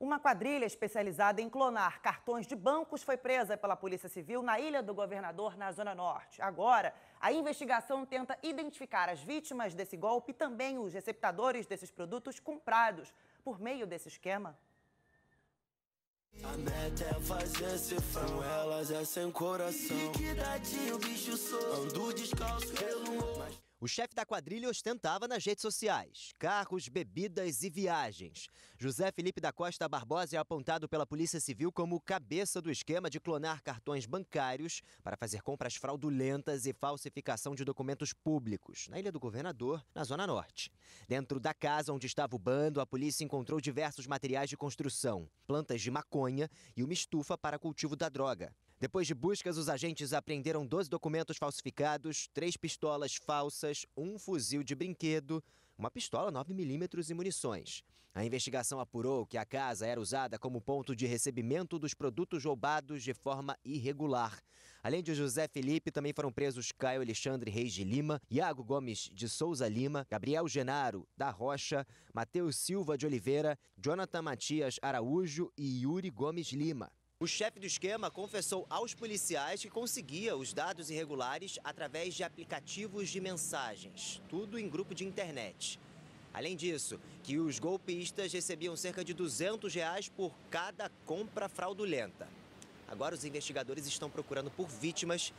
Uma quadrilha especializada em clonar cartões de bancos foi presa pela Polícia Civil na Ilha do Governador, na Zona Norte. Agora, a investigação tenta identificar as vítimas desse golpe e também os receptadores desses produtos comprados por meio desse esquema. A meta é fazer cifrão, elas é sem coração. bicho Ando descalço pelo morro. O chefe da quadrilha ostentava nas redes sociais carros, bebidas e viagens. José Felipe da Costa Barbosa é apontado pela Polícia Civil como cabeça do esquema de clonar cartões bancários para fazer compras fraudulentas e falsificação de documentos públicos na Ilha do Governador, na Zona Norte. Dentro da casa onde estava o bando, a polícia encontrou diversos materiais de construção, plantas de maconha e uma estufa para cultivo da droga. Depois de buscas, os agentes apreenderam 12 documentos falsificados, três pistolas falsas, um fuzil de brinquedo, uma pistola 9mm e munições. A investigação apurou que a casa era usada como ponto de recebimento dos produtos roubados de forma irregular. Além de José Felipe, também foram presos Caio Alexandre Reis de Lima, Iago Gomes de Souza Lima, Gabriel Genaro da Rocha, Matheus Silva de Oliveira, Jonathan Matias Araújo e Yuri Gomes Lima. O chefe do esquema confessou aos policiais que conseguia os dados irregulares através de aplicativos de mensagens, tudo em grupo de internet. Além disso, que os golpistas recebiam cerca de 200 reais por cada compra fraudulenta. Agora os investigadores estão procurando por vítimas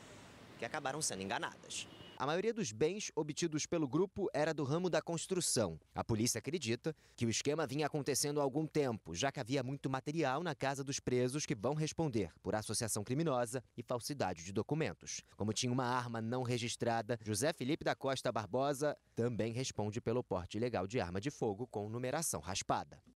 que acabaram sendo enganadas. A maioria dos bens obtidos pelo grupo era do ramo da construção. A polícia acredita que o esquema vinha acontecendo há algum tempo, já que havia muito material na casa dos presos que vão responder por associação criminosa e falsidade de documentos. Como tinha uma arma não registrada, José Felipe da Costa Barbosa também responde pelo porte ilegal de arma de fogo com numeração raspada.